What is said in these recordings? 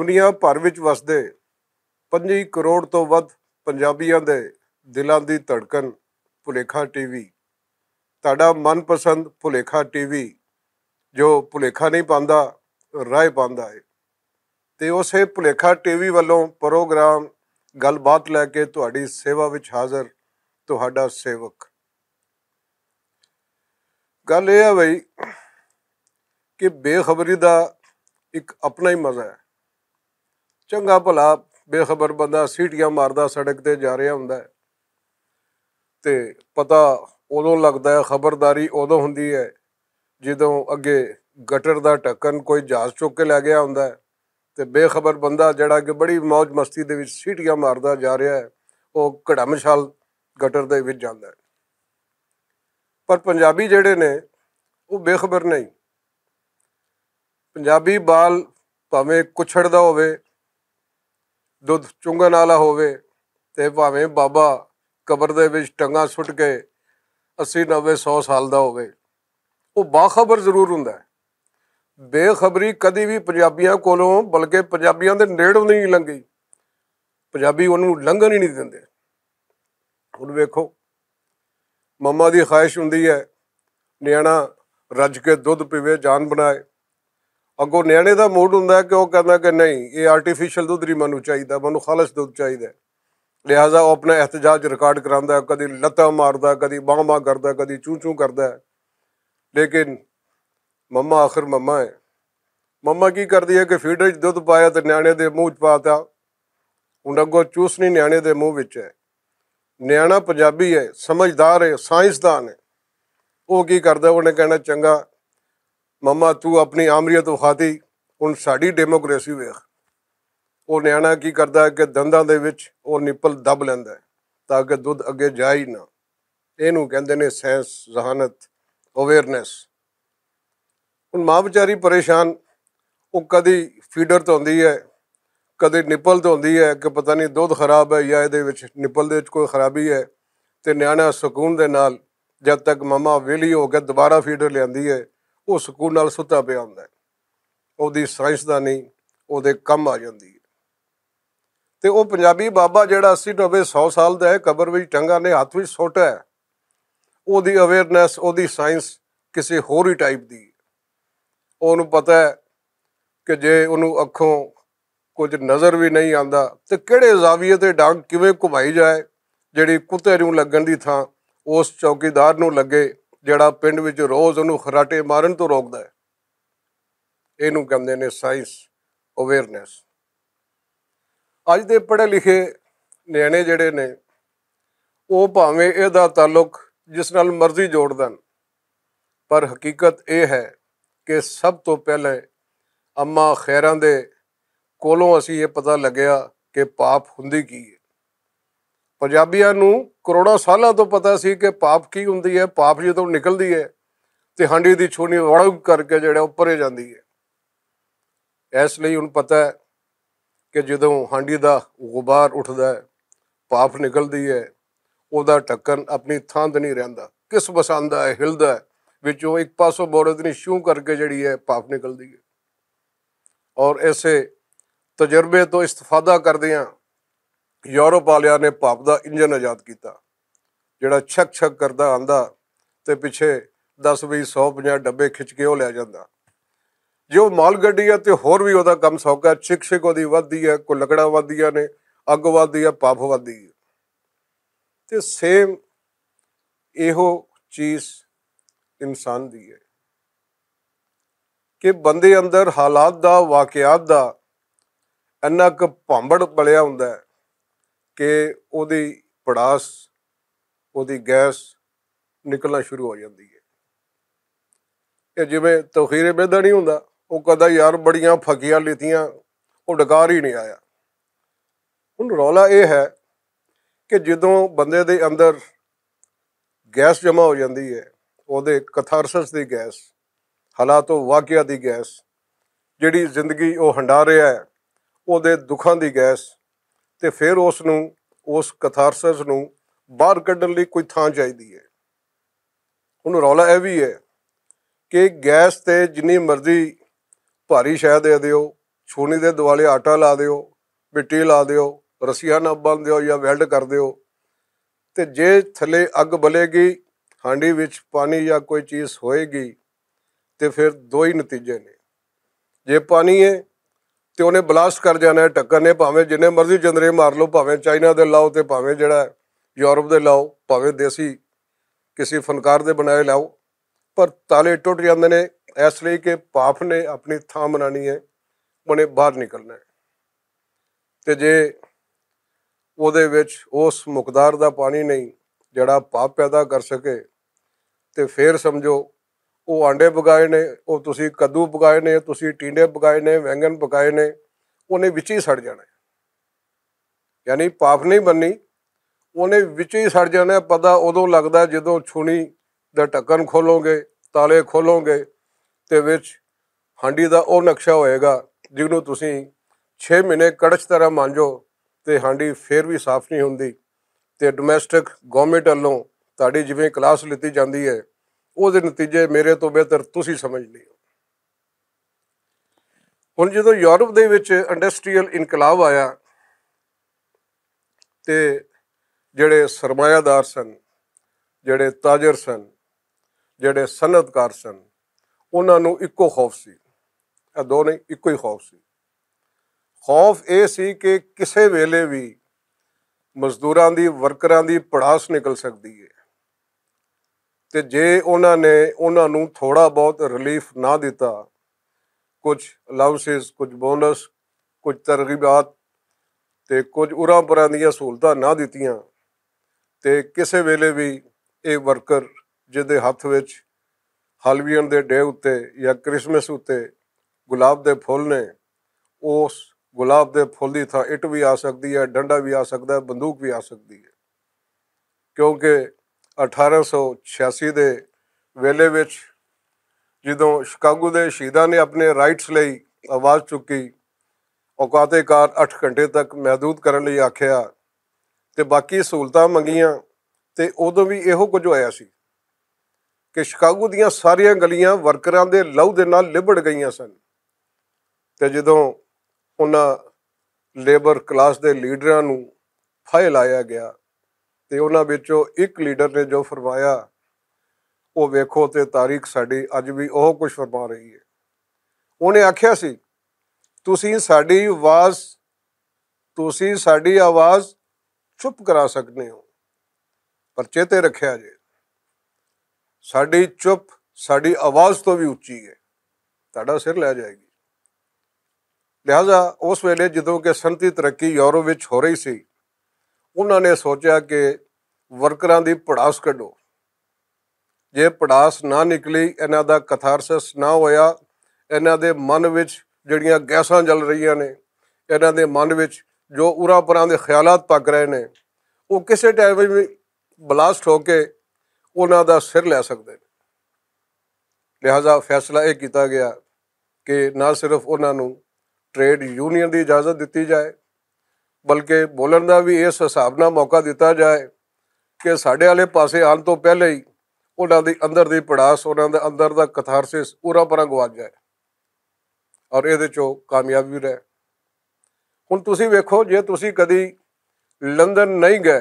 ਦੁਨੀਆ ਭਰ ਵਿੱਚ ਵਸਦੇ 5 ਕਰੋੜ ਤੋਂ ਵੱਧ ਪੰਜਾਬੀਆਂ ਦੇ ਦਿਲਾਂ ਦੀ ਧੜਕਨ ਭੁਲੇਖਾ ਟੀਵੀ ਤੁਹਾਡਾ ਮਨਪਸੰਦ ਭੁਲੇਖਾ ਟੀਵੀ ਜੋ ਭੁਲੇਖਾ ਨਹੀਂ ਪਾਉਂਦਾ ਰਾਹ ਪਾਉਂਦਾ ਹੈ ਤੇ ਉਸੇ ਭੁਲੇਖਾ ਟੀਵੀ ਵੱਲੋਂ ਪ੍ਰੋਗਰਾਮ ਗੱਲਬਾਤ ਲੈ ਕੇ ਤੁਹਾਡੀ ਸੇਵਾ ਵਿੱਚ ਹਾਜ਼ਰ ਤੁਹਾਡਾ ਸੇਵਕ ਗੱਲ ਇਹ ਹੈ ਬਈ ਕਿ ਬੇਖਬਰੀ ਦਾ ਇੱਕ ਆਪਣਾ ਹੀ ਮਜ਼ਾ ਹੈ ਚੰਗਾ ਭਲਾ ਬੇਖਬਰ ਬੰਦਾ ਸੀਟੀਆਂ ਮਾਰਦਾ ਸੜਕ ਤੇ ਜਾ ਰਿਹਾ ਹੁੰਦਾ ਤੇ ਪਤਾ ਉਦੋਂ ਲੱਗਦਾ ਹੈ ਖਬਰਦਾਰੀ ਉਦੋਂ ਹੁੰਦੀ ਹੈ ਜਦੋਂ ਅੱਗੇ ਗਟਰ ਦਾ ਟੱਕਨ ਕੋਈ ਜਹਾਜ਼ ਚੁੱਕ ਕੇ ਲੈ ਗਿਆ ਹੁੰਦਾ ਤੇ ਬੇਖਬਰ ਬੰਦਾ ਜਿਹੜਾ ਕਿ ਬੜੀ ਮौज ਮਸਤੀ ਦੇ ਵਿੱਚ ਸੀਟੀਆਂ ਮਾਰਦਾ ਜਾ ਰਿਹਾ ਹੈ ਉਹ ਘੜਾ ਗਟਰ ਦੇ ਵਿੱਚ ਜਾਂਦਾ ਪਰ ਪੰਜਾਬੀ ਜਿਹੜੇ ਨੇ ਉਹ ਬੇਖਬਰ ਨਹੀਂ ਪੰਜਾਬੀ ਬਾਲ ਭਾਵੇਂ ਕੁਛੜਦਾ ਹੋਵੇ ਦੁੱਧ ਚੁੰਗਣ ਵਾਲਾ ਹੋਵੇ ਤੇ ਭਾਵੇਂ ਬਾਬਾ ਕਬਰ ਦੇ ਵਿੱਚ ਟੰਗਾ ਸੁੱਟ ਕੇ 80 90 100 ਸਾਲ ਦਾ ਹੋਵੇ ਉਹ ਬਾਖਬਰ ਜ਼ਰੂਰ ਹੁੰਦਾ ਹੈ ਬੇਖਬਰੀ ਕਦੀ ਵੀ ਪੰਜਾਬੀਆਂ ਕੋਲੋਂ ਬਲਕਿ ਪੰਜਾਬੀਆਂ ਦੇ ਨੇੜੋਂ ਨਹੀਂ ਲੰਗੀ ਪੰਜਾਬੀ ਉਹਨੂੰ ਲੰਘਣ ਹੀ ਨਹੀਂ ਦਿੰਦੇ ਹੁਣ ਵੇਖੋ ਮੰਮਾ ਦੀ ਖਾਹਿਸ਼ ਹੁੰਦੀ ਹੈ ਨਿਆਣਾ ਰੱਜ ਕੇ ਦੁੱਧ ਪੀਵੇ ਜਾਨ ਬਣਾਏ ਅੱਗੋਂ ਨਿਆਣੇ ਦਾ ਮੂਡ ਹੁੰਦਾ ਕਿ ਉਹ ਕਹਿੰਦਾ ਕਿ ਨਹੀਂ ਇਹ ਆਰਟੀਫੀਸ਼ੀਅਲ ਦੁੱਧ ਨਹੀਂ ਮੈਨੂੰ ਚਾਹੀਦਾ ਮੈਨੂੰ ਖਾਲਸ ਦੁੱਧ ਚਾਹੀਦਾ ਲਿਹਾਜ਼ਾ ਉਹ ਆਪਣਾ ਇਤਜਾਜ ਰਿਕਾਰਡ ਕਰਾਉਂਦਾ ਕਦੀ ਲੱਤਾਂ ਮਾਰਦਾ ਕਦੀ ਬਾਹਾਂ ਕਰਦਾ ਕਦੀ ਚੂ ਚੂ ਕਰਦਾ ਲੇਕਿਨ ਮੰਮਾ ਆਖਰ ਮੰਮਾ ਹੈ ਮੰਮਾ ਕੀ ਕਰਦੀ ਹੈ ਕਿ ਫੀਡਰ 'ਚ ਦੁੱਧ ਪਾਇਆ ਤੇ ਨਿਆਣੇ ਦੇ ਮੂੰਹ 'ਚ ਪਾਤਾ ਹੁਣ ਅੱਗੋਂ ਚੂਸਣੀ ਨਿਆਣੇ ਦੇ ਮੂੰਹ ਵਿੱਚ ਹੈ ਨਿਆਣਾ ਪੰਜਾਬੀ ਹੈ ਸਮਝਦਾਰ ਹੈ ਸਾਇੰਸਦਾਨ ਹੈ ਉਹ ਕੀ ਕਰਦਾ ਉਹਨੇ ਕਹਿਣਾ ਚੰਗਾ ਮਮਾ ਤੂੰ ਆਪਣੀ ਆਮਰੀਅਤ ਵਿਖਾਤੀ ਹੁਣ ਸਾਡੀ ਡੈਮੋਕ੍ਰੇਸੀ ਵੇਖ ਉਹ ਨਿਆਣਾ ਕੀ ਕਰਦਾ ਹੈ ਕਿ ਦੰਦਾਂ ਦੇ ਵਿੱਚ ਉਹ ਨਿੱਪਲ ਦਬ ਲੈਂਦਾ ਹੈ ਤਾਂ ਕਿ ਦੁੱਧ ਅੱਗੇ ਜਾ ਹੀ ਨਾ ਇਹਨੂੰ ਕਹਿੰਦੇ ਨੇ ਸੈਂਸ ਜ਼ਹਾਨਤ ਅਵੇਅਰਨੈਸ ਹੁਣ ਮਾਂ ਵਿਚਾਰੀ ਪਰੇਸ਼ਾਨ ਉਹ ਕਦੀ ਫੀਡਰ ਤੋਂ ਹੁੰਦੀ ਹੈ ਕਦੇ ਨਿੱਪਲ ਤੋਂ ਹੁੰਦੀ ਹੈ ਕਿ ਪਤਾ ਨਹੀਂ ਦੁੱਧ ਖਰਾਬ ਹੈ ਜਾਂ ਇਹਦੇ ਵਿੱਚ ਨਿੱਪਲ ਦੇ ਵਿੱਚ ਕੋਈ ਖਰਾਬੀ ਹੈ ਤੇ ਨਿਆਣਾ ਸਕੂਨ ਦੇ ਨਾਲ ਜਦ ਤੱਕ ਮਮਾ ਵਿਲੀ ਹੋ ਕੇ ਦੁਬਾਰਾ ਫੀਡਰ ਲਿਆਂਦੀ ਹੈ ਉਹ ਸਕੂਨ ਨਾਲ ਸੁੱਤਾ ਪਿਆ ਹੁੰਦਾ ਹੈ ਉਹਦੀ ਸਾਇੰਸਦਾਨੀ ਉਹਦੇ ਕੰਮ ਆ ਜਾਂਦੀ ਹੈ ਤੇ ਉਹ ਪੰਜਾਬੀ ਬਾਬਾ ਜਿਹੜਾ 80 90 100 ਸਾਲ ਦਾ ਹੈ ਕਬਰ ਵਿੱਚ ਟੰਗਾ ਨੇ ਹੱਥ ਵਿੱਚ ਸੋਟਾ ਹੈ ਉਹਦੀ ਅਵੇਅਰਨੈਸ ਉਹਦੀ ਸਾਇੰਸ ਕਿਸੇ ਹੋਰ ਹੀ ਟਾਈਪ ਦੀ ਉਹਨੂੰ ਪਤਾ ਹੈ ਕਿ ਜੇ ਉਹਨੂੰ ਅੱਖੋਂ ਕੁਝ ਨਜ਼ਰ ਵੀ ਨਹੀਂ ਆਂਦਾ ਤੇ ਕਿਹੜੇ ਜ਼ਾਵੀਏ ਤੇ ਡੰਗ ਕਿਵੇਂ ਘੁਮਾਈ ਜਾਏ ਜਿਹੜੀ ਕੁੱਤੇ ਨੂੰ ਲੱਗਣ ਦੀ ਥਾਂ ਉਸ ਚੌਕੀਦਾਰ ਨੂੰ ਲੱਗੇ ਜਿਹੜਾ ਪਿੰਡ ਵਿੱਚ ਰੋਜ਼ ਉਹਨੂੰ ਖਰਾਟੇ ਮਾਰਨ ਤੋਂ ਰੋਕਦਾ ਹੈ ਇਹਨੂੰ ਕਹਿੰਦੇ ਨੇ ਸਾਇੰਸ ਅਵੇਅਰਨੈਸ ਅੱਜ ਦੇ ਪੜ੍ਹੇ ਲਿਖੇ ਨਿਆਣੇ ਜਿਹੜੇ ਨੇ ਉਹ ਭਾਵੇਂ ਇਹਦਾ ਤਾਲੁਕ ਜਿਸ ਨਾਲ ਮਰਜ਼ੀ ਜੋੜ ਦਨ ਪਰ ਹਕੀਕਤ ਇਹ ਹੈ ਕਿ ਸਭ ਤੋਂ ਪਹਿਲੇ ਅੰਮਾ ਖੈਰਾਂ ਦੇ ਕੋਲੋਂ ਅਸੀਂ ਇਹ ਪਤਾ ਲੱਗਿਆ ਕਿ ਪਾਪ ਹੁੰਦੀ ਕੀ ਹੈ ਪੰਜਾਬੀਆਂ ਨੂੰ ਕਰੋੜਾਂ ਸਾਲਾਂ ਤੋਂ ਪਤਾ ਸੀ ਕਿ ਪਾਪ ਕੀ ਹੁੰਦੀ ਹੈ ਪਾਪ ਜਦੋਂ ਨਿਕਲਦੀ ਹੈ ਤੇ ਹਾਂਡੀ ਦੀ ਛੋਣੀ ਵੜਾ ਕਰਕੇ ਜਿਹੜਾ ਉੱਪਰੇ ਜਾਂਦੀ ਹੈ ਇਸ ਲਈ ਹੁਣ ਪਤਾ ਹੈ ਕਿ ਜਦੋਂ ਹਾਂਡੀ ਦਾ ਗੁਬਾਰ ਉੱਠਦਾ ਹੈ ਪਾਪ ਨਿਕਲਦੀ ਹੈ ਉਹਦਾ ਟੱਕਣ ਆਪਣੀ ਥਾਂ ਤੇ ਨਹੀਂ ਰਹਿੰਦਾ ਕਿਸ ਬਸਾਂਦਾ ਹੈ ਹਿਲਦਾ ਵਿੱਚ ਵਿੱਚੋਂ ਇੱਕ ਪਾਸੋਂ ਬੋਰਦ ਨਹੀਂ ਸ਼ੂ ਕਰਕੇ ਜਿਹੜੀ ਹੈ ਪਾਪ ਨਿਕਲਦੀ ਹੈ ਔਰ ਐਸੇ ਤਜਰਬੇ ਤੋਂ ਇਸਤਫਾਦਾ ਕਰਦੇ ਹਾਂ ਯੂਰਪ ਵਾਲਿਆਂ ਨੇ ਭਾਪ ਦਾ ਇੰਜਨ ਆਜ਼ਾਦ ਕੀਤਾ ਜਿਹੜਾ ਛਕ ਛਕ ਕਰਦਾ ਆਂਦਾ ਤੇ ਪਿੱਛੇ 10 20 150 ਡੱਬੇ ਖਿੱਚ ਕੇ ਉਹ ਲੈ ਜਾਂਦਾ ਜੋ ਮਾਲ ਗੱਡੀ ਆ ਤੇ ਹੋਰ ਵੀ ਉਹਦਾ ਕੰਮ ਸੌਕਾ ਛਿਕ ਛਿਕ ਉਹਦੀ ਵੱਧਦੀ ਹੈ ਕੋ ਲਕੜਾ ਵੱਧਦੀਆਂ ਨੇ ਅੱਗ ਵੱਧਦੀ ਹੈ ਪਾਪ ਵੱਧਦੀ ਹੈ ਤੇ ਸੇਮ ਇਹੋ ਚੀਜ਼ ਇਨਸਾਨ ਦੀ ਹੈ ਕਿ ਬੰਦੇ ਅੰਦਰ ਹਾਲਾਤ ਦਾ ਵਾਕਿਆਤ ਦਾ ਇੰਨਾ ਕੁ ਭੰਬੜ ਬਲਿਆ ਹੁੰਦਾ ਹੈ ਕਿ ਉਹਦੀ ਪੜਾਸ ਉਹਦੀ ਗੈਸ ਨਿਕਲਣਾ ਸ਼ੁਰੂ ਹੋ ਜਾਂਦੀ ਹੈ ਇਹ ਜਿਵੇਂ ਤੋਖੀਰੇ ਬੇਦਾ ਨਹੀਂ ਹੁੰਦਾ ਉਹ ਕਦਾ ਯਾਰ ਬੜੀਆਂ ਫਕੀਆਂ ਲਿਤੀਆਂ ਉਹ ਡਕਾਰ ਹੀ ਨਹੀਂ ਆਇਆ ਹੁਣ ਰੌਲਾ ਇਹ ਹੈ ਕਿ ਜਦੋਂ ਬੰਦੇ ਦੇ ਅੰਦਰ ਗੈਸ ਜਮਾ ਹੋ ਜਾਂਦੀ ਹੈ ਉਹਦੇ ਕਥਾਰਸਸ ਦੀ ਗੈਸ ਹਾਲਾਤੋਂ ਵਾਕਿਆ ਦੀ ਗੈਸ ਜਿਹੜੀ ਜ਼ਿੰਦਗੀ ਉਹ ਹੰਡਾ ਰਿਹਾ ਹੈ ਉਹਦੇ ਦੁੱਖਾਂ ਦੀ ਗੈਸ ਤੇ ਫਿਰ ਉਸ ਨੂੰ ਉਸ ਕਥਾਰਸਿਸ ਨੂੰ ਬਾਹਰ ਕੱਢਣ ਲਈ ਕੋਈ ਥਾਂ ਚਾਹੀਦੀ ਹੈ ਹੁਣ ਰੌਲਾ ਇਹ ਵੀ ਹੈ ਕਿ ਗੈਸ ਤੇ ਜਿੰਨੀ ਮਰਜ਼ੀ ਭਾਰੀ ਸ਼ਹਿ ਦੇ ਦਿਓ ਛੋਣੀ ਦੇ ਦਿਵਾਲੇ ਆਟਾ ਲਾ ਦਿਓ ਮਿੱਟੀ ਲਾ ਦਿਓ ਰਸੀਆਂ ਨਾਲ ਬੰਨ ਦਿਓ ਜਾਂ ਵੈਲਡ ਕਰ ਦਿਓ ਤੇ ਜੇ ਥੱਲੇ ਅੱਗ ਬਲੇਗੀ ਹਾਂਡੀ ਵਿੱਚ ਪਾਣੀ ਜਾਂ ਕੋਈ ਚੀਜ਼ ਹੋਏਗੀ ਤੇ ਫਿਰ ਦੋ ਹੀ ਨਤੀਜੇ ਨੇ ਜੇ ਪਾਣੀ ਹੈ ਤੇ ਉਹਨੇ ਬਲਾਸਟ ਕਰ ਜਾਣਾ ਟੱਕਰ ਨੇ ਭਾਵੇਂ ਜਿੰਨੇ ਮਰਜ਼ੀ ਜੰਦਰੇ ਮਾਰ ਲਓ ਭਾਵੇਂ ਚਾਈਨਾ ਦੇ ਲਾਓ ਤੇ ਭਾਵੇਂ ਜਿਹੜਾ ਯੂਰਪ ਦੇ ਲਾਓ ਭਾਵੇਂ ਦੇਸੀ ਕਿਸੇ ਫਨਕਾਰ ਦੇ ਬਣਾਏ ਲਾਓ ਪਰ ਤਾਲੇ ਟੁੱਟ ਜਾਂਦੇ ਨੇ ਇਸ ਲਈ ਕਿ ਪਾਪ ਨੇ ਆਪਣੀ ਥਾਂ ਬਣਾਣੀ ਹੈ ਉਹਨੇ ਬਾਹਰ ਨਿਕਲਣਾ ਹੈ ਤੇ ਜੇ ਉਹਦੇ ਵਿੱਚ ਉਸ ਮੁਕਦਾਰ ਦਾ ਪਾਣੀ ਨਹੀਂ ਜਿਹੜਾ ਪਾਪ ਪੈਦਾ ਕਰ ਸਕੇ ਤੇ ਫੇਰ ਸਮਝੋ ਉਹ ਆਂਡੇ ਪਕਾਏ ਨੇ ਉਹ ਤੁਸੀਂ ਕੱਦੂ ਪਕਾਏ ਨੇ ਤੁਸੀਂ ਟਿੰਡੇ ਪਕਾਏ ਨੇ ਵੈਂਗਣ ਪਕਾਏ ਨੇ ਉਹਨੇ ਵਿੱਚ ਹੀ ਸੜ ਜਾਣਾ ਯਾਨੀ ਪਾਪ ਨਹੀਂ ਬੰਨੀ ਉਹਨੇ ਵਿੱਚ ਹੀ ਸੜ ਜਾਣਾ ਪਤਾ ਉਦੋਂ ਲੱਗਦਾ ਜਦੋਂ ਛੁਣੀ ਦਾ ਟੱਕਣ ਖੋਲੋਗੇ ਤਾਲੇ ਖੋਲੋਗੇ ਤੇ ਵਿੱਚ ਹਾਂਡੀ ਦਾ ਉਹ ਨਕਸ਼ਾ ਹੋਏਗਾ ਜਿਹਨੂੰ ਤੁਸੀਂ 6 ਮਹੀਨੇ ਕੜਛ ਤਰ੍ਹਾਂ ਮਾਂਜੋ ਤੇ ਹਾਂਡੀ ਫੇਰ ਵੀ ਸਾਫ਼ ਨਹੀਂ ਹੁੰਦੀ ਤੇ ਡੋਮੈਸਟਿਕ ਗਵਰਨਮੈਂਟ ਵੱਲੋਂ ਤੁਹਾਡੀ ਜਿਵੇਂ ਕਲਾਸ ਲਿੱਤੀ ਜਾਂਦੀ ਹੈ ਉਹਦੇ ਨਤੀਜੇ ਮੇਰੇ ਤੋਂ ਬਿਹਤਰ ਤੁਸੀਂ ਸਮਝ ਲਿਓ ਹੁਣ ਜਦੋਂ ਯੂਰਪ ਦੇ ਵਿੱਚ ਇੰਡਸਟਰੀਅਲ ਇਨਕਲਾਬ ਆਇਆ ਤੇ ਜਿਹੜੇ ਸਰਮਾਇਆਦਾਰ ਸਨ ਜਿਹੜੇ ਤਾਜਰ ਸਨ ਜਿਹੜੇ ਸਨਅਤਕਾਰ ਸਨ ਉਹਨਾਂ ਨੂੰ ਇੱਕੋ ਖੌਫ ਸੀ ਇਹ ਦੋਨੇ ਇੱਕੋ ਹੀ ਖੌਫ ਸੀ ਖੌਫ ਇਹ ਸੀ ਕਿ ਕਿਸੇ ਵੇਲੇ ਵੀ ਮਜ਼ਦੂਰਾਂ ਦੀ ਵਰਕਰਾਂ ਦੀ ਪੜਾਸ ਨਿਕਲ ਸਕਦੀ ਹੈ ਤੇ ਜੇ ਉਹਨਾਂ ਨੇ ਉਹਨਾਂ ਨੂੰ ਥੋੜਾ ਬਹੁਤ ਰਿਲੀਫ ਨਾ ਦਿੱਤਾ ਕੁਝ ਅਲਾਉਂਸਸ ਕੁਝ ਬੋਨਸ ਕੁਝ ਤਰਗੀਬਾਤ ਤੇ ਕੁਝ ਉਰਾਂ ਪਰਾਂ ਦੀਆਂ ਸਹੂਲਤਾਂ ਨਾ ਦਿੱਤੀਆਂ ਤੇ ਕਿਸੇ ਵੇਲੇ ਵੀ ਇਹ ਵਰਕਰ ਜਿਹਦੇ ਹੱਥ ਵਿੱਚ ਹਲਵੀਅਨ ਦੇ ਡੇ ਉੱਤੇ ਜਾਂ 크리스마ਸ ਉੱਤੇ ਗੁਲਾਬ ਦੇ ਫੁੱਲ ਨੇ ਉਸ ਗੁਲਾਬ ਦੇ ਫੁੱਲ ਦੀ ਥਾਂ ਇਟ ਵੀ ਆ ਸਕਦੀ ਹੈ ਡੰਡਾ ਵੀ ਆ ਸਕਦਾ ਹੈ ਬੰਦੂਕ ਵੀ ਆ ਸਕਦੀ ਹੈ ਕਿਉਂਕਿ 1886 ਦੇ ਵੇਲੇ ਵਿੱਚ ਜਦੋਂ ਸ਼ਿਕਾਗੋ ਦੇ ਸ਼ਹੀਦਾਂ ਨੇ ਆਪਣੇ ਰਾਈਟਸ ਲਈ ਆਵਾਜ਼ ਚੁੱਕੀ ਔਕਾਤੇਕਾਰ 8 ਘੰਟੇ ਤੱਕ ਮਹਦੂਦ ਕਰਨ ਲਈ ਆਖਿਆ ਤੇ ਬਾਕੀ ਸਹੂਲਤਾਂ ਮੰਗੀਆਂ ਤੇ ਉਦੋਂ ਵੀ ਇਹੋ ਕੁਝ ਹੋਇਆ ਸੀ ਕਿ ਸ਼ਿਕਾਗੋ ਦੀਆਂ ਸਾਰੀਆਂ ਗਲੀਆਂ ਵਰਕਰਾਂ ਦੇ ਲਹੂ ਦੇ ਨਾਲ ਲਿਬੜ ਗਈਆਂ ਸਨ ਤੇ ਜਦੋਂ ਉਹਨਾਂ ਲੇਬਰ ਕਲਾਸ ਦੇ ਲੀਡਰਾਂ ਨੂੰ ਫਾਇਲ ਆਇਆ ਗਿਆ ਤੇ ਉਹਨਾਂ ਵਿੱਚੋਂ ਇੱਕ ਲੀਡਰ ਨੇ ਜੋ ਫਰਮਾਇਆ ਉਹ ਵੇਖੋ ਤੇ ਤਾਰੀਖ ਸਾਡੀ ਅੱਜ ਵੀ ਉਹ ਕੁਝ ਫਰਮਾ ਰਹੀ ਹੈ ਉਹਨੇ ਆਖਿਆ ਸੀ ਤੁਸੀਂ ਸਾਡੀ ਆਵਾਜ਼ ਤੁਸੀਂ ਸਾਡੀ ਆਵਾਜ਼ ਚੁੱਪ ਕਰਾ ਸਕਦੇ ਹੋ ਪਰ ਚੇਤੇ ਰੱਖਿਆ ਜੇ ਸਾਡੀ ਚੁੱਪ ਸਾਡੀ ਆਵਾਜ਼ ਤੋਂ ਵੀ ਉੱਚੀ ਹੈ ਤੁਹਾਡਾ ਸਿਰ ਲੈ ਜਾਏਗੀ ਲਿਹਾਜ਼ਾ ਉਸ ਵੇਲੇ ਜਦੋਂ ਕਿ ਸੰਤੀ ਤਰੱਕੀ ਯੂਰਪ ਵਿੱਚ ਹੋ ਰਹੀ ਸੀ ਉਹਨਾਂ ਨੇ ਸੋਚਿਆ ਕਿ ਵਰਕਰਾਂ ਦੀ ਪੜਾਸ ਕੱਢੋ ਜੇ ਪੜਾਸ ਨਾ ਨਿਕਲੀ ਇਹਨਾਂ ਦਾ ਕਥਾਰਸਿਸ ਨਾ ਹੋਇਆ ਇਹਨਾਂ ਦੇ ਮਨ ਵਿੱਚ ਜਿਹੜੀਆਂ ਗੈਸਾਂ ਜਲ ਰਹੀਆਂ ਨੇ ਇਹਨਾਂ ਦੇ ਮਨ ਵਿੱਚ ਜੋ ਉਰਾ ਪਰਾਂ ਦੇ ਖਿਆਲਤ ਪੱਕ ਰਹੇ ਨੇ ਉਹ ਕਿਸੇ ਟਾਈਮ ਵਿੱਚ ਬਲਾਸਟ ਹੋ ਕੇ ਉਹਨਾਂ ਦਾ ਸਿਰ ਲੈ ਸਕਦੇ ਨੇ ਲਿਹਾਜ਼ਾ ਫੈਸਲਾ ਇਹ ਕੀਤਾ ਗਿਆ ਕਿ ਨਾ ਸਿਰਫ ਉਹਨਾਂ ਨੂੰ ਟ੍ਰੇਡ ਯੂਨੀਅਨ ਦੀ ਇਜਾਜ਼ਤ ਦਿੱਤੀ ਜਾਏ ਬਲਕਿ ਬੋਲਣ ਦਾ ਵੀ ਇਸ ਹਿਸਾਬ ਨਾਲ ਮੌਕਾ ਦਿੱਤਾ ਜਾਏ ਕਿ ਸਾਡੇ ਵਾਲੇ ਪਾਸੇ ਆਉਣ ਤੋਂ ਪਹਿਲੇ ਹੀ ਉਹਨਾਂ ਦੇ ਅੰਦਰ ਦੀ ਪੜਾਸ ਉਹਨਾਂ ਦੇ ਅੰਦਰ ਦਾ ਕਥਾਰਸਿਸ ਪੂਰਾ ਪਰਾਂ ਗਵਾਜ ਜਾਏ ਔਰ ਇਹਦੇ ਚੋਂ ਕਾਮਯਾਬੀ ਰਹੇ ਹੁਣ ਤੁਸੀਂ ਵੇਖੋ ਜੇ ਤੁਸੀਂ ਕਦੀ ਲੰਡਨ ਨਹੀਂ ਗਏ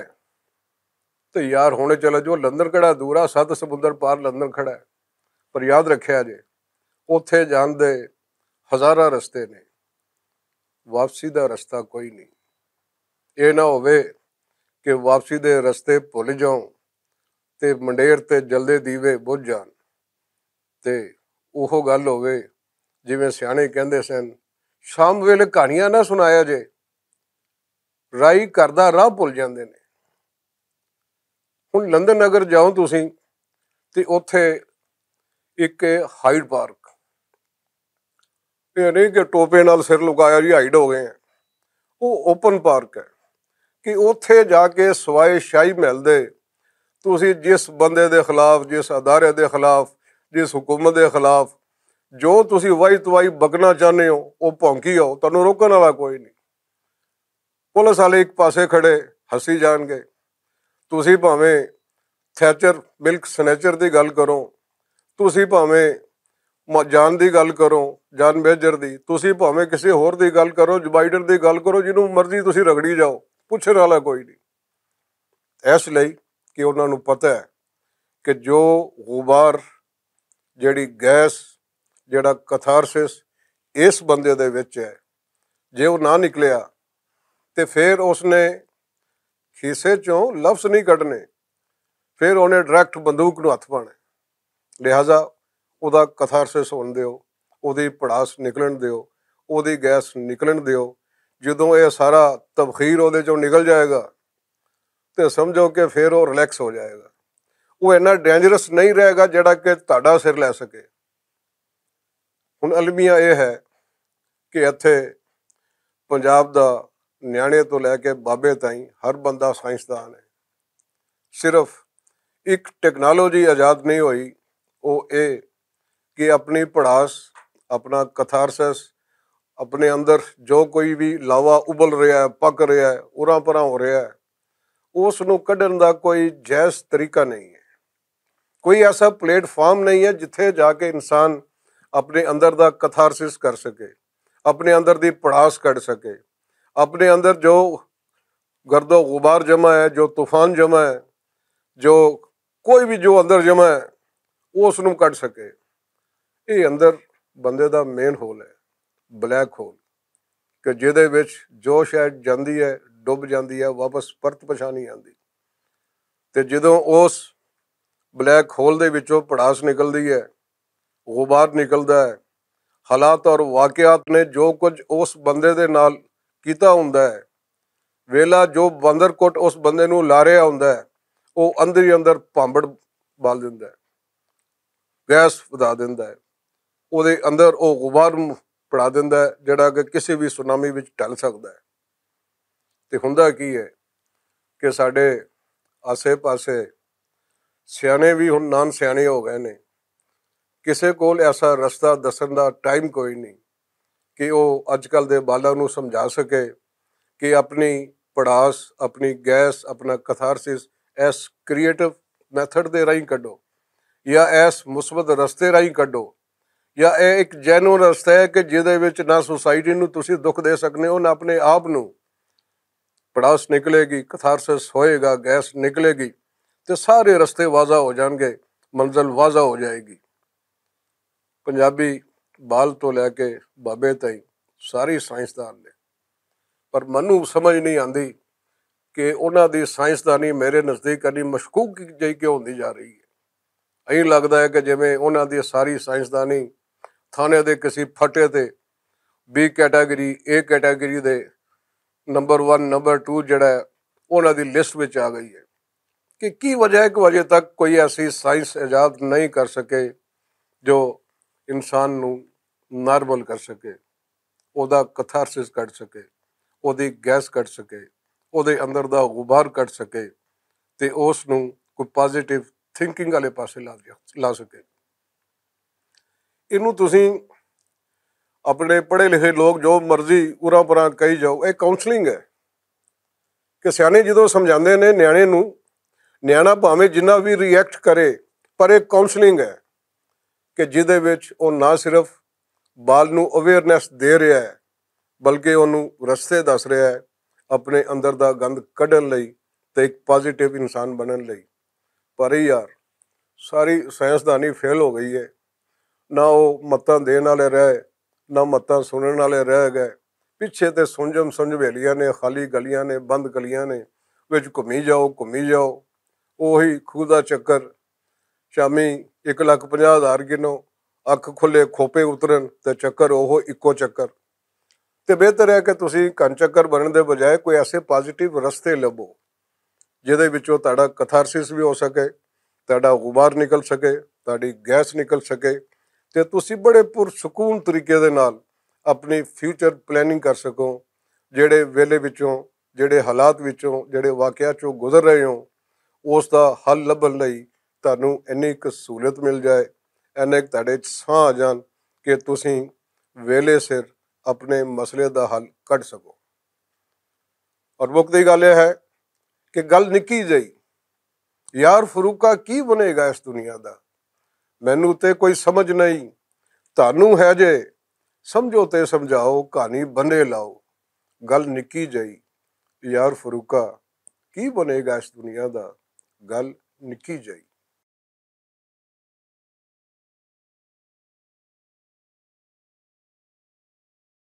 ਤੇ ਯਾਰ ਹੁਣ ਚਲੇ ਜੋ ਲੰਡਨ ਕਿਹੜਾ ਦੂਰ ਆ ਸੱਤ ਸਮੁੰਦਰ ਪਾਰ ਲੰਡਨ ਖੜਾ ਹੈ ਪਰ ਯਾਦ ਰੱਖਿਆ ਜੇ ਉੱਥੇ ਜਾਣ ਦੇ ਹਜ਼ਾਰਾਂ ਰਸਤੇ ਨੇ ਵਾਪਸੀ ਦਾ ਰਸਤਾ ਕੋਈ ਨਹੀਂ ਇਹ ਨਾ ਹੋਵੇ ਕਿ ਵਾਪਸੀ ਦੇ ਰਸਤੇ ਭੁੱਲ ਜਾਉ ਤੇ ਮੰਡੇਰ ਤੇ ਜਲਦੇ ਦੀਵੇ ਬੁੱਝ ਜਾਣ ਤੇ ਉਹ ਗੱਲ ਹੋਵੇ ਜਿਵੇਂ ਸਿਆਣੇ ਕਹਿੰਦੇ ਸਨ ਸ਼ਾਮ ਵੇਲੇ ਕਹਾਣੀਆਂ ਨਾ ਸੁਣਾਇਆ ਜੇ ਰਾਈ ਕਰਦਾ ਰਾਹ ਭੁੱਲ ਜਾਂਦੇ ਨੇ ਹੁਣ ਲੰਡਨ ਨਗਰ ਜਾਓ ਤੁਸੀਂ ਤੇ ਉੱਥੇ ਇੱਕ ਹਾਈਡ ਪਾਰਕ ਇਹ ਨਹੀਂ ਕਿ ਟੋਪੇ ਨਾਲ ਸਿਰ ਲੁਕਾਇਆ ਜੀ ਹਾਈਡ ਹੋ ਗਏ ਉਹ ਓਪਨ ਪਾਰਕ ਹੈ ਕਿ ਉੱਥੇ ਜਾ ਕੇ ਸਵਾਏ ਸ਼ਾਹੀ ਮਹਿਲ ਦੇ ਤੁਸੀਂ ਜਿਸ ਬੰਦੇ ਦੇ ਖਿਲਾਫ ਜਿਸ ਅਦਾਰੇ ਦੇ ਖਿਲਾਫ ਜਿਸ ਹਕੂਮਤ ਦੇ ਖਿਲਾਫ ਜੋ ਤੁਸੀਂ ਵਾਈ ਤਵਾਈ ਬਗਣਾ ਚਾਹੁੰਦੇ ਹੋ ਉਹ ਭੌਂਕੀ ਹੋ ਤੁਹਾਨੂੰ ਰੋਕਣ ਵਾਲਾ ਕੋਈ ਨਹੀਂ ਪੁਲਿਸ ਵਾਲੇ ਇੱਕ ਪਾਸੇ ਖੜੇ ਹੱਸੀ ਜਾਣਗੇ ਤੁਸੀਂ ਭਾਵੇਂ ਥੈਚਰ ਮਿਲਕ ਸਨੇਚਰ ਦੀ ਗੱਲ ਕਰੋ ਤੁਸੀਂ ਭਾਵੇਂ ਜਾਨ ਦੀ ਗੱਲ ਕਰੋ ਜਾਨ ਮੇਜਰ ਦੀ ਤੁਸੀਂ ਭਾਵੇਂ ਕਿਸੇ ਹੋਰ ਦੀ ਗੱਲ ਕਰੋ ਬਾਈਡਨ ਦੀ ਗੱਲ ਕਰੋ ਜਿਹਨੂੰ ਮਰਜ਼ੀ ਤੁਸੀਂ ਰਗੜੀ ਜਾਓ ਪੁੱਛਣ ਵਾਲਾ ਕੋਈ ਨਹੀਂ ਇਸ ਲਈ ਕਿ ਉਹਨਾਂ ਨੂੰ ਪਤਾ ਹੈ ਕਿ ਜੋ ਗੁਬਾਰ ਜਿਹੜੀ ਗੈਸ ਜਿਹੜਾ ਕਥਾਰਸਿਸ ਇਸ ਬੰਦੇ ਦੇ ਵਿੱਚ ਹੈ ਜੇ ਉਹ ਨਾ ਨਿਕਲਿਆ ਤੇ ਫਿਰ ਉਸਨੇ ਖੀਸੇ ਚੋਂ ਲਫ਼ਜ਼ ਨਹੀਂ ਕੱਢਨੇ ਫਿਰ ਉਹਨੇ ਡਾਇਰੈਕਟ ਬੰਦੂਕ ਨੂੰ ਹੱਥ ਪਾਣਾ ਲਿਹਾਜ਼ਾ ਉਹਦਾ ਕਥਾਰਸਿਸ ਹੋਣ ਦਿਓ ਉਹਦੀ ਪੜਾਸ ਨਿਕਲਣ ਦਿਓ ਉਹਦੀ ਗੈਸ ਨਿਕਲਣ ਦਿਓ ਜਦੋਂ ਇਹ ਸਾਰਾ ਤਬਖੀਰ ਉਹਦੇ ਚੋਂ ਨਿਕਲ ਜਾਏਗਾ ਤੇ ਸਮਝੋ ਕਿ ਫਿਰ ਉਹ ਰਿਲੈਕਸ ਹੋ ਜਾਏਗਾ ਉਹ ਇੰਨਾ ਡੇਂਜਰਸ ਨਹੀਂ ਰਹੇਗਾ ਜਿਹੜਾ ਕਿ ਤੁਹਾਡਾ ਸਿਰ ਲੈ ਸਕੇ ਹੁਣ ਅਲਮੀਆ ਇਹ ਹੈ ਕਿ ਇੱਥੇ ਪੰਜਾਬ ਦਾ ਨਿਆਣੇ ਤੋਂ ਲੈ ਕੇ ਬਾਬੇ ਤਾਈਂ ਹਰ ਬੰਦਾ ਸਾਇੰਸਦਾਨ ਹੈ ਸਿਰਫ ਇੱਕ ਟੈਕਨੋਲੋਜੀ ਆਜ਼ਾਦ ਨਹੀਂ ਹੋਈ ਉਹ ਇਹ ਕਿ ਆਪਣੀ ਪੜਾਸ ਆਪਣਾ ਕਥਾਰਸਸ ਆਪਣੇ ਅੰਦਰ ਜੋ ਕੋਈ ਵੀ ਲਾਵਾ ਉਬਲ ਰਿਹਾ ਹੈ ਪੱਕ ਰਿਹਾ ਹੈ ਉਰਾਂ ਪਰਾਂ ਹੋ ਰਿਹਾ ਹੈ ਉਸ ਨੂੰ ਕੱਢਣ ਦਾ ਕੋਈ ਜੈਸ ਤਰੀਕਾ ਨਹੀਂ ਹੈ ਕੋਈ ਐਸਾ ਪਲੇਟਫਾਰਮ ਨਹੀਂ ਹੈ ਜਿੱਥੇ ਜਾ ਕੇ ਇਨਸਾਨ ਆਪਣੇ ਅੰਦਰ ਦਾ ਕਥਾਰਸਿਸ ਕਰ ਸਕੇ ਆਪਣੇ ਅੰਦਰ ਦੀ ਪੜਾਸ ਕੱਢ ਸਕੇ ਆਪਣੇ ਅੰਦਰ ਜੋ ਗਰਦੋ ਗੁਬਾਰ ਜਮਾ ਹੈ ਜੋ ਤੂਫਾਨ ਜਮਾ ਹੈ ਜੋ ਕੋਈ ਵੀ ਜੋ ਅੰਦਰ ਜਮਾ ਹੈ ਉਸ ਨੂੰ ਕੱਢ ਸਕੇ ਇਹ ਅੰਦਰ ਬੰਦੇ ਦਾ ਮੇਨ ਹੋਲ ਹੈ ਬਲੈਕ ਹੋਲ ਕਿ ਜਿਹਦੇ ਵਿੱਚ ਜੋ ਸ਼ੈ ਜਾਂਦੀ ਹੈ ਡੁੱਬ ਜਾਂਦੀ ਹੈ ਵਾਪਸ ਪਰਤ ਪਛਾਣੀ ਜਾਂਦੀ ਤੇ ਜਦੋਂ ਉਸ ਬਲੈਕ ਹੋਲ ਦੇ ਵਿੱਚੋਂ ਪੜਾਸ ਨਿਕਲਦੀ ਹੈ ਉਹ ਬਾਹਰ ਨਿਕਲਦਾ ਹੈ ਹਾਲਾਤ ਔਰ ਵਾਕਿਆਤ ਨੇ ਜੋ ਕੁਝ ਉਸ ਬੰਦੇ ਦੇ ਨਾਲ ਕੀਤਾ ਹੁੰਦਾ ਹੈ ਵੇਲਾ ਜੋ ਬੰਦਰਕੋਟ ਉਸ ਬੰਦੇ ਨੂੰ ਲਾ ਰਿਹਾ ਹੁੰਦਾ ਹੈ ਉਹ ਅੰਦਰ ਹੀ ਅੰਦਰ ਭਾਂਬੜ ਬਾਲ ਦਿੰਦਾ ਹੈ ਗੈਸ ਵਧਾ ਦਿੰਦਾ ਹੈ ਉਹਦੇ ਅੰਦਰ ਉਹ ਗੁਬਾਰ ਪੜਾ ਦਿੰਦਾ ਜਿਹੜਾ ਕਿ ਕਿਸੇ ਵੀ ਸੁਨਾਮੀ ਵਿੱਚ ਢਲ ਸਕਦਾ ਹੈ ਤੇ ਹੁੰਦਾ ਕੀ ਹੈ ਕਿ ਸਾਡੇ ਆਸੇ-ਪਾਸੇ ਸਿਆਣੇ ਵੀ ਹੁਣ ਨਾਨ ਸਿਆਣੇ ਹੋ ਗਏ ਨੇ ਕਿਸੇ ਕੋਲ ਐਸਾ ਰਸਤਾ ਦੱਸਣ ਦਾ ਟਾਈਮ ਕੋਈ ਨਹੀਂ ਕਿ ਉਹ ਅੱਜਕੱਲ ਦੇ ਬਾਲਾਂ ਨੂੰ ਸਮਝਾ ਸਕੇ ਕਿ ਆਪਣੀ ਪੜਾਸ ਆਪਣੀ ਗੈਸ ਆਪਣਾ ਕਥਾਰਸਿਸ ਇਸ ਕ੍ਰੀਏਟਿਵ ਮੈਥਡ ਦੇ ਰਾਹੀਂ ਕੱਢੋ ਜਾਂ ਇਸ ਮੁਸਬਤ ਰਸਤੇ ਰਾਹੀਂ ਕੱਢੋ ਜਾਂ ਇਹ ਇੱਕ ਜੈਨੂਨ ਰਸਤਾ ਹੈ ਕਿ ਜਿਹਦੇ ਵਿੱਚ ਨਾ ਸੁਸਾਇਟੀ ਨੂੰ ਤੁਸੀਂ ਦੁੱਖ ਦੇ ਸਕਨੇ ਹੋ ਨਾ ਆਪਣੇ ਆਪ ਨੂੰ ਪੜਾਸ ਨਿਕਲੇਗੀ ਕਥਾਰਸਿਸ ਹੋਏਗਾ ਗੈਸ ਨਿਕਲੇਗੀ ਤੇ ਸਾਰੇ ਰਸਤੇ ਵਾਜ਼ਾ ਹੋ ਜਾਣਗੇ ਮੰਜ਼ਲ ਵਾਜ਼ਾ ਹੋ ਜਾਏਗੀ ਪੰਜਾਬੀ ਬਾਲ ਤੋਂ ਲੈ ਕੇ ਬਾਬੇ ਤਾਈ ਸਾਰੀ ਸਾਇੰਸਦਾਨ ਨੇ ਪਰ ਮਨੂ ਸਮਝ ਨਹੀਂ ਆਂਦੀ ਕਿ ਉਹਨਾਂ ਦੀ ਸਾਇੰਸਦਾਨੀ ਮੇਰੇ ਨਜ਼ਦੀਕ ਅਨੀ ਮਸ਼ਕੂਕ ਜਿਹੀ ਕਿਉਂ ਹੁੰਦੀ ਜਾ ਰਹੀ ਹੈ ਅਹੀਂ ਲੱਗਦਾ ਹੈ ਕਿ ਜਿਵੇਂ ਉਹਨਾਂ ਦੀ ਸਾਰੀ ਸਾਇੰਸਦਾਨੀ ਥਾਣੇ ਦੇ ਕਿਸੇ ਫਟੇ ਤੇ ਬੀ ਕੈਟਾਗਰੀ ਏ ਕੈਟਾਗਰੀ ਦੇ ਨੰਬਰ 1 ਨੰਬਰ 2 ਜਿਹੜਾ ਉਹਨਾਂ ਦੀ ਲਿਸਟ ਵਿੱਚ ਆ ਗਈ ਹੈ ਕਿ ਕੀ ਵਜ੍ਹਾ ਹੈ ਕਿ ਵਜੇ ਤੱਕ ਕੋਈ ਐਸੀ ਸਾਇੰਸ ਇਜਾਦ ਨਹੀਂ ਕਰ ਸਕੇ ਜੋ ਇਨਸਾਨ ਨੂੰ ਨਾਰਮਲ ਕਰ ਸਕੇ ਉਹਦਾ ਕਥਾਰਸਿਸ ਕਰ ਸਕੇ ਉਹਦੀ ਗੈਸ ਕਰ ਸਕੇ ਉਹਦੇ ਅੰਦਰ ਦਾ ਗੁਬਾਰ ਕੱਢ ਸਕੇ ਤੇ ਉਸ ਨੂੰ ਕੋਈ ਪੋਜ਼ਿਟਿਵ ਥਿੰਕਿੰਗ ਵਾਲੇ ਪਾਸੇ ਲਾ ਲਾ ਸਕੇ ਇਹਨੂੰ ਤੁਸੀਂ ਆਪਣੇ ਪੜ੍ਹੇ ਲਿਖੇ ਲੋਕ ਜੋ ਮਰਜ਼ੀ ਉਰਾ ਪਰਾਂ ਕਹੀ ਜਾਓ ਇਹ ਕਾਉਂਸਲਿੰਗ ਹੈ ਕਿ ਸਿਆਣੇ ਜਦੋਂ ਸਮਝਾਉਂਦੇ ਨੇ ਨਿਆਣੇ ਨੂੰ ਨਿਆਣਾ ਭਾਵੇਂ ਜਿੰਨਾ ਵੀ ਰਿਐਕਟ ਕਰੇ ਪਰ ਇਹ ਕਾਉਂਸਲਿੰਗ ਹੈ ਕਿ ਜਿਹਦੇ ਵਿੱਚ ਉਹ ਨਾ ਸਿਰਫ ਬਾਲ ਨੂੰ ਅਵੇਅਰਨੈਸ ਦੇ ਰਿਹਾ ਹੈ ਬਲਕਿ ਉਹਨੂੰ ਰਸਤੇ ਦੱਸ ਰਿਹਾ ਹੈ ਆਪਣੇ ਅੰਦਰ ਦਾ ਗੰਦ ਕੱਢਣ ਲਈ ਤੇ ਇੱਕ ਪੋਜ਼ਿਟਿਵ ਇਨਸਾਨ ਬਣਨ ਲਈ ਪਰ ਯਾਰ ਸਾਰੀ ਸਾਇੰਸਦਾਨੀ ਫੇਲ ਹੋ ਗਈ ਹੈ ਨਾ ਉਹ ਮਤਾਂ ਦੇਣ ਵਾਲੇ ਰਹੇ ਨਾ ਮਤਾਂ ਸੁਣਨ ਵਾਲੇ ਰਹਿ ਗਏ ਪਿੱਛੇ ਤੇ ਸੁੰਜਮ ਸੁੰਜਵੇਲੀਆਂ ਨੇ ਖਾਲੀ ਗਲੀਆਂ ਨੇ ਬੰਦ ਗਲੀਆਂ ਨੇ ਵਿੱਚ ਘੁੰਮੀ ਜਾਓ ਘੁੰਮੀ ਜਾਓ ਉਹੀ ਖੂਦਾ ਚੱਕਰ ਸ਼ਾਮੀ 150000 ਗਿਨੋ ਅੱਖ ਖੁੱਲੇ ਖੋਪੇ ਉਤਰਨ ਤੇ ਚੱਕਰ ਉਹ ਇੱਕੋ ਚੱਕਰ ਤੇ ਬਿਹਤਰ ਹੈ ਕਿ ਤੁਸੀਂ ਕੰਨ ਚੱਕਰ ਬਣਨ ਦੇ ਬਜਾਏ ਕੋਈ ਐਸੇ ਪੋਜ਼ਿਟਿਵ ਰਸਤੇ ਲੱਭੋ ਜਿਹਦੇ ਵਿੱਚੋਂ ਤੁਹਾਡਾ ਕਥਾਰਸਿਸ ਵੀ ਹੋ ਸਕੇ ਤੁਹਾਡਾ ਗੁਬਾਰ ਨਿਕਲ ਸਕੇ ਤੁਹਾਡੀ ਗੈਸ ਨਿਕਲ ਸਕੇ ਤੇ ਤੁਸੀਂ ਬੜੇ ਸਕੂਨ ਤਰੀਕੇ ਦੇ ਨਾਲ ਆਪਣੀ ਫਿਊਚਰ ਪਲੈਨਿੰਗ ਕਰ ਸਕੋ ਜਿਹੜੇ ਵੇਲੇ ਵਿੱਚੋਂ ਜਿਹੜੇ ਹਾਲਾਤ ਵਿੱਚੋਂ ਜਿਹੜੇ ਵਾਕਿਆ ਚੋਂ ਗੁਜ਼ਰ ਰਹੇ ਹੋ ਉਸ ਦਾ ਹੱਲ ਲੱਭਣ ਲਈ ਤੁਹਾਨੂੰ ਇੰਨੀ ਇੱਕ ਸਹੂਲਤ ਮਿਲ ਜਾਏ ਇੰਨੇ ਤੁਹਾਡੇ ਸਾਹ ਆ ਜਾਣ ਕਿ ਤੁਸੀਂ ਵੇਲੇ ਸਿਰ ਆਪਣੇ ਮਸਲੇ ਦਾ ਹੱਲ ਕੱਢ ਸਕੋ ਔਰ ਮੁੱਖ ਦੀ ਗੱਲ ਇਹ ਹੈ ਕਿ ਗੱਲ ਨਿੱਕੀ ਜਈ ਯਾਰ ਫਰੂਕਾ ਕੀ ਬਣੇਗਾ ਇਸ ਦੁਨੀਆ ਦਾ ਮੈਨੂੰ ਤੇ ਕੋਈ ਸਮਝ ਨਹੀਂ ਤੁਹਾਨੂੰ ਹੈ ਜੇ ਸਮਝੋ ਤੇ ਸਮਝਾਓ ਕਹਾਣੀ ਬੰਨੇ ਲਾਓ ਗੱਲ ਨਿੱਕੀ ਜਈ ਯਾਰ ਫਰੂਕਾ ਕੀ ਬਨੇਗਾ ਇਸ ਦੁਨੀਆ ਦਾ ਗੱਲ ਨਿੱਕੀ ਜਈ